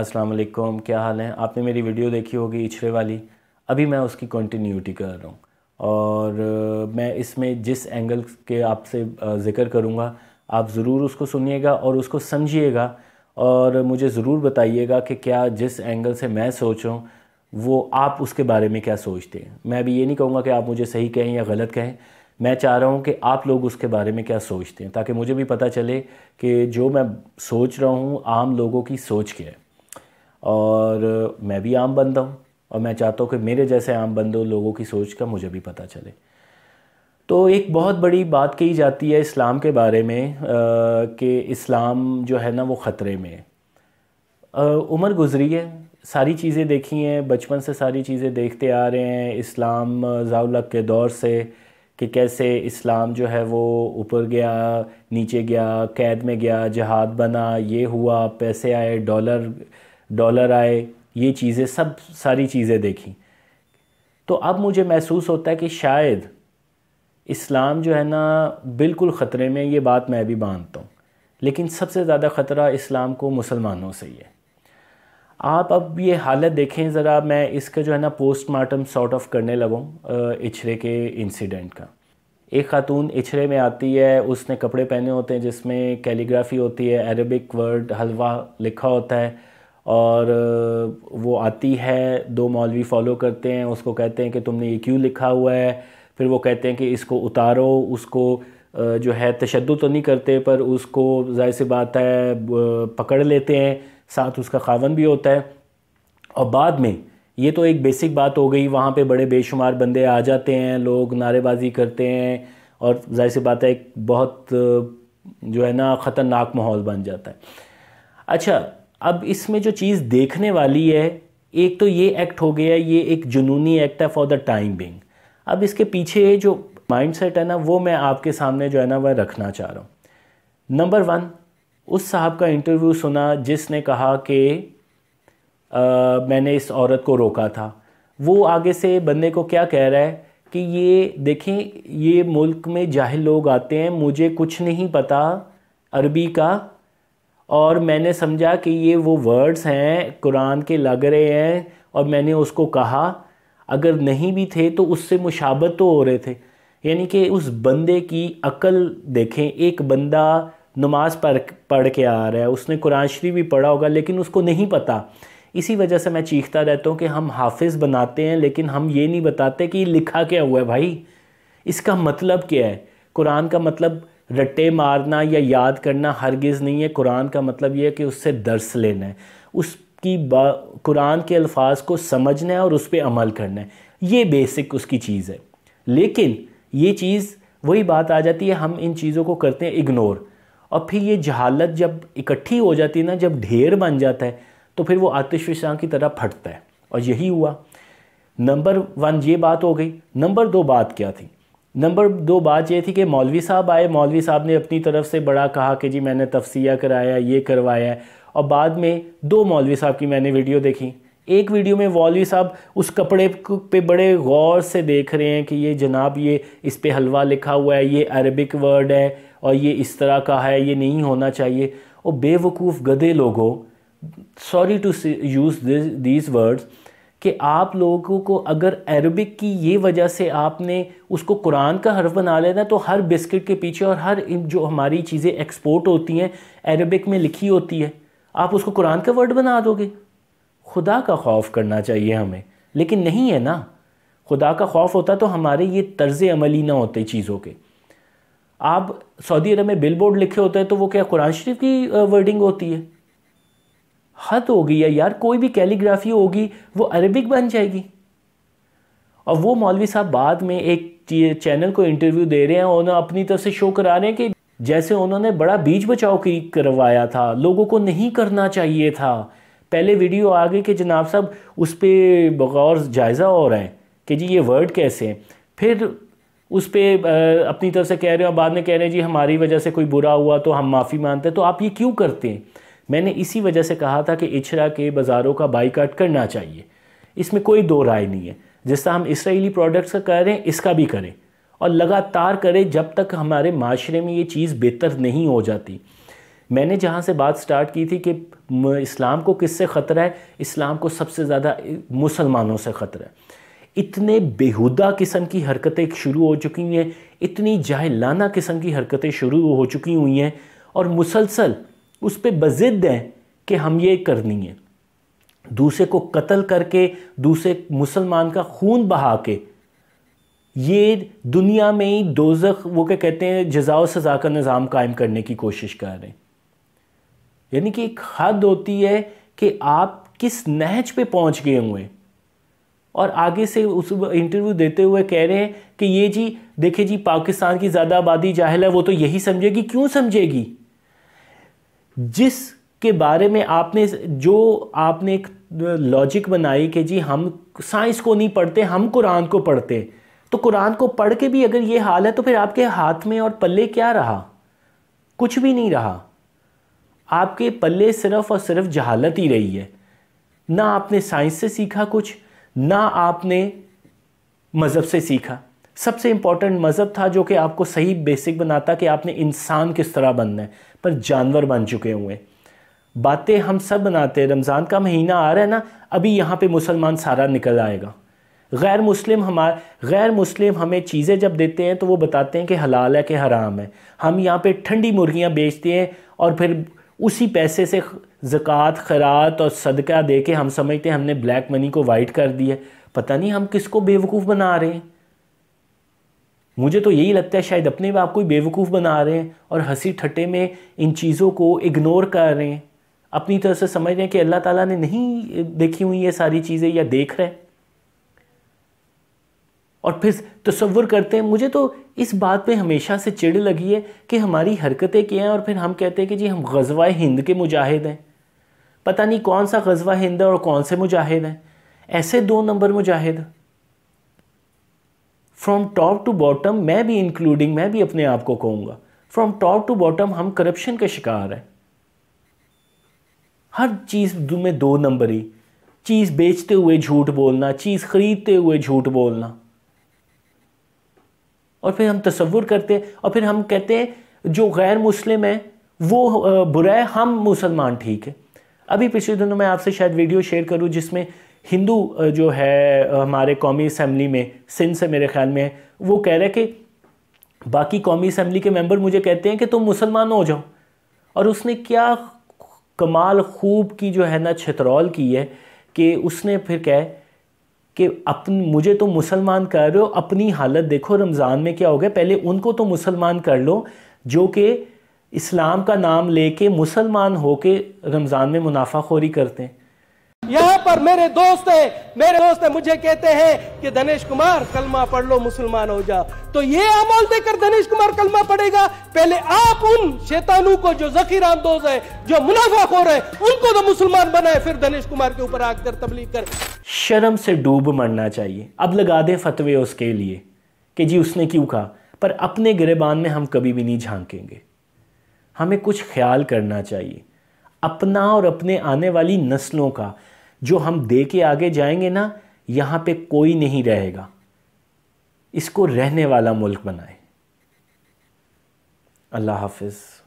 अस्सलाम वालेकुम क्या हाल है आपने मेरी वीडियो देखी होगी इछड़े वाली अभी मैं उसकी कंटिन्यूटी कर रहा हूँ और मैं इसमें जिस एंगल के आपसे ज़िक्र करूँगा आप ज़रूर उसको सुनिएगा और उसको समझिएगा और मुझे ज़रूर बताइएगा कि क्या जिस एंगल से मैं सोचूँ वो आप उसके बारे में क्या सोचते हैं मैं अभी ये नहीं कहूँगा कि आप मुझे सही कहें या गलत कहें मैं चाह रहा हूँ कि आप लोग उसके बारे में क्या सोचते हैं ताकि मुझे भी पता चले कि जो मैं सोच रहा हूँ आम लोगों की सोच क्या है और मैं भी आम बंदा हूँ और मैं चाहता हूँ कि मेरे जैसे आम बंदों लोगों की सोच का मुझे भी पता चले तो एक बहुत बड़ी बात कही जाती है इस्लाम के बारे में कि इस्लाम जो है ना वो ख़तरे में है उम्र गुजरी है सारी चीज़ें देखी हैं बचपन से सारी चीज़ें देखते आ रहे हैं इस्लाम जाउलक के दौर से कि कैसे इस्लाम जो है वो ऊपर गया नीचे गया कैद में गया जहाद बना ये हुआ पैसे आए डॉलर डॉलर आए ये चीज़ें सब सारी चीज़ें देखी तो अब मुझे महसूस होता है कि शायद इस्लाम जो है ना बिल्कुल ख़तरे में ये बात मैं भी मानता हूँ लेकिन सबसे ज़्यादा ख़तरा इस्लाम को मुसलमानों से ही है आप अब ये हालत देखें ज़रा मैं इसका जो है ना पोस्टमार्टम सॉर्ट ऑफ करने लगाऊँ इछरे के इंसिडेंट का एक खातून इछरे में आती है उसने कपड़े पहने होते हैं जिसमें कैलीग्राफी होती है अरबिक वर्ड हलवा लिखा होता है और वो आती है दो मौलवी फॉलो करते हैं उसको कहते हैं कि तुमने ये क्यों लिखा हुआ है फिर वो कहते हैं कि इसको उतारो उसको जो है तशद तो नहीं करते पर उसको जाहिर सी बात है पकड़ लेते हैं साथ उसका खावन भी होता है और बाद में ये तो एक बेसिक बात हो गई वहाँ पे बड़े बेशुमार बंदे आ जाते हैं लोग नारेबाजी करते हैं और जाहिर सी बात है एक बहुत जो है ना ख़तरनाक माहौल बन जाता है अच्छा अब इसमें जो चीज़ देखने वाली है एक तो ये एक्ट हो गया ये एक जुनूनी एक्ट है फॉर द टाइम बिंग अब इसके पीछे जो माइंड सेट है ना वो मैं आपके सामने जो है ना वह रखना चाह रहा हूँ नंबर वन उस साहब का इंटरव्यू सुना जिसने कहा कि मैंने इस औरत को रोका था वो आगे से बंदे को क्या कह रहा है कि ये देखें ये मुल्क में जाहिल लोग आते हैं मुझे कुछ नहीं पता अरबी का और मैंने समझा कि ये वो वर्ड्स हैं कुरान के लग रहे हैं और मैंने उसको कहा अगर नहीं भी थे तो उससे मुशाबत तो हो रहे थे यानी कि उस बंदे की अकल देखें एक बंदा नमाज़ पढ़ पढ़ के आ रहा है उसने कुरान शरीफ भी पढ़ा होगा लेकिन उसको नहीं पता इसी वजह से मैं चीखता रहता हूँ कि हम हाफिज़ बनाते हैं लेकिन हम ये नहीं बताते कि लिखा क्या हुआ है भाई इसका मतलब क्या है कुरान का मतलब रट्टे मारना या याद करना हरगिज़ नहीं है कुरान का मतलब ये है कि उससे दर्स लेना है उसकी कुरान के अल्फाज को समझना है और उस पर अमल करना है ये बेसिक उसकी चीज़ है लेकिन ये चीज़ वही बात आ जाती है हम इन चीज़ों को करते हैं इग्नोर और फिर ये जहालत जब इकट्ठी हो जाती है ना जब ढेर बन जाता है तो फिर वो आतिशफिशां की तरह फटता है और यही हुआ नंबर वन ये बात हो गई नंबर दो बात क्या थी नंबर दो बात ये थी कि मौलवी साहब आए मौलवी साहब ने अपनी तरफ से बड़ा कहा कि जी मैंने तफसिया कराया ये करवाया और बाद में दो मौलवी साहब की मैंने वीडियो देखी एक वीडियो में मौलवी साहब उस कपड़े पे बड़े गौर से देख रहे हैं कि ये जनाब ये इस पर हलवा लिखा हुआ है ये अरबिक वर्ड है और ये इस तरह का है ये नहीं होना चाहिए और बेवकूफ़ गधे लोगों sorry to use this these words कि आप लोगों को अगर अरबिक की ये वजह से आपने उसको कुरान का हर्फ बना लेना तो हर बिस्किट के पीछे और हर जो हमारी चीज़ें एक्सपोर्ट होती हैं अरबिक में लिखी होती है आप उसको कुरान का वर्ड बना दोगे खुदा का खौफ करना चाहिए हमें लेकिन नहीं है ना खुदा का खौफ होता तो हमारे ये तर्ज ही ना होते चीज़ों के आप सऊदी अरब में बिल बोर्ड लिखे होते हैं तो वो क्या कुरान शरीफ की वर्डिंग होती है हत होगी या यार कोई भी कैलीग्राफी होगी वो अरबिक बन जाएगी और वो मौलवी साहब बाद में एक चैनल को इंटरव्यू दे रहे हैं और उन्होंने अपनी तरफ से शो करा रहे हैं कि जैसे उन्होंने बड़ा बीच बचाव की करवाया था लोगों को नहीं करना चाहिए था पहले वीडियो आ गई कि जनाब साहब उस पर बगौर जायज़ा हो रहा है कि जी ये वर्ड कैसे हैं फिर उस पर अपनी तरफ से कह रहे हो बाद में कह रहे हैं जी हमारी वजह से कोई बुरा हुआ तो हम माफ़ी मानते हैं तो आप ये क्यों करते हैं मैंने इसी वजह से कहा था कि इचरा के बाज़ारों का बाईकाट करना चाहिए इसमें कोई दो राय नहीं है जिस तरह हम इसराइली प्रोडक्ट्स का करें इसका भी करें और लगातार करें जब तक हमारे माशरे में ये चीज़ बेहतर नहीं हो जाती मैंने जहाँ से बात स्टार्ट की थी कि इस्लाम को किससे ख़तरा है इस्लाम को सबसे ज़्यादा मुसलमानों से ख़तरा है इतने बेहुदा किस्म की हरकतें शुरू हो चुकी हैं इतनी जाहलाना किस्म की हरकतें शुरू हो चुकी हुई हैं और मुसलसल उस पर बजिद हैं कि हम ये करनी है दूसरे को कत्ल करके दूसरे मुसलमान का खून बहा के ये दुनिया में ही दोजख वो क्या कहते हैं जजाव सज़ा का निज़ाम कायम करने की कोशिश कर रहे हैं यानी कि एक हद होती है कि आप किस नहज पे पहुंच गए हुए और आगे से उस इंटरव्यू देते हुए कह रहे हैं कि ये जी देखिए जी पाकिस्तान की ज़्यादा आबादी जाहिल है वो तो यही समझेगी क्यों समझेगी जिस के बारे में आपने जो आपने एक लॉजिक बनाई कि जी हम साइंस को नहीं पढ़ते हम कुरान को पढ़ते तो कुरान को पढ़ के भी अगर ये हाल है तो फिर आपके हाथ में और पल्ले क्या रहा कुछ भी नहीं रहा आपके पल्ले सिर्फ और सिर्फ जहालत ही रही है ना आपने साइंस से सीखा कुछ ना आपने मज़हब से सीखा सबसे इंपॉर्टेंट मज़हब था जो कि आपको सही बेसिक बनाता कि आपने इंसान किस तरह बनना है पर जानवर बन चुके हुए हैं बातें हम सब बनाते हैं रमज़ान का महीना आ रहा है ना अभी यहाँ पे मुसलमान सारा निकल आएगा गैर मुस्लिम हमारे गैर मुस्लिम हमें चीज़ें जब देते हैं तो वो बताते हैं कि हलाल है कि हराम है हम यहाँ पे ठंडी मुर्गियाँ बेचते हैं और फिर उसी पैसे से ज़क़़त खरात और सदका दे के हम समझते हैं हमने ब्लैक मनी को वाइट कर दिया पता नहीं हम किसको बेवकूफ़ बना रहे हैं मुझे तो यही लगता है शायद अपने आप आप कोई बेवकूफ़ बना रहे हैं और हंसी ठट्टे में इन चीज़ों को इग्नोर कर रहे हैं अपनी तरह से समझ रहे हैं कि अल्लाह ताला ने नहीं देखी हुई ये सारी चीज़ें या देख रहे हैं और फिर तस्वुर करते हैं मुझे तो इस बात पे हमेशा से चिड़ लगी है कि हमारी हरकतें क्या हैं और फिर हम कहते हैं कि जी हम गजवा हिंद के मुजाहिद हैं पता नहीं कौन सा गजवा हिंद है और कौन से मुजाहिद हैं ऐसे दो नंबर मुजाहिद फ्रॉम टॉप टू बॉटम मैं भी इंक्लूडिंग मैं भी अपने आप को कहूंगा फ्रॉम टॉप टू बॉटम हम करप्शन के शिकार हैं हर चीज़ में दो ही चीज़ बेचते हुए झूठ बोलना चीज़ ख़रीदते हुए झूठ बोलना और फिर हम तस्वुर करते और फिर हम कहते हैं जो गैर मुस्लिम है वो बुरा है हम मुसलमान ठीक है अभी पिछले दिनों मैं आपसे शायद वीडियो शेयर करूं जिसमें हिंदू जो है हमारे कौमी असम्बली में सिंध से मेरे ख्याल में है वो कह रहे कि बाकी कौमी असम्बली के मेंबर मुझे कहते हैं कि तुम मुसलमान हो जाओ और उसने क्या कमाल खूब की जो है ना छतरौल की है कि उसने फिर कहे कि अपन मुझे तो मुसलमान कर रहे हो अपनी हालत देखो रमज़ान में क्या हो गया पहले उनको तो मुसलमान कर लो जो कि इस्लाम का नाम लेके मुसलमान हो के रमज़ान में मुनाफाखोरी करते हैं यहाँ पर मेरे दोस्त है मेरे दोस्त है मुझे कहते हैं कि धनेश कुमार कलमा पढ़ लो मुसलमान हो जा तो ये अमल देकर धनेश कुमार कलमा पढ़ेगा पहले आप उन शैतानु को जो जखीर आमदोज है जो मुनाफा खो रहे उनको तो मुसलमान बनाए फिर धनेश कुमार के ऊपर आग कर तबलीग कर शर्म से डूब मरना चाहिए अब लगा दे फतवे उसके लिए कि जी उसने क्यों कहा पर अपने गिरबान में हम कभी भी नहीं झांकेंगे हमें कुछ ख्याल करना चाहिए अपना और अपने आने वाली नस्लों का जो हम दे के आगे जाएंगे ना यहाँ पे कोई नहीं रहेगा इसको रहने वाला मुल्क बनाए अल्लाह हाफिज़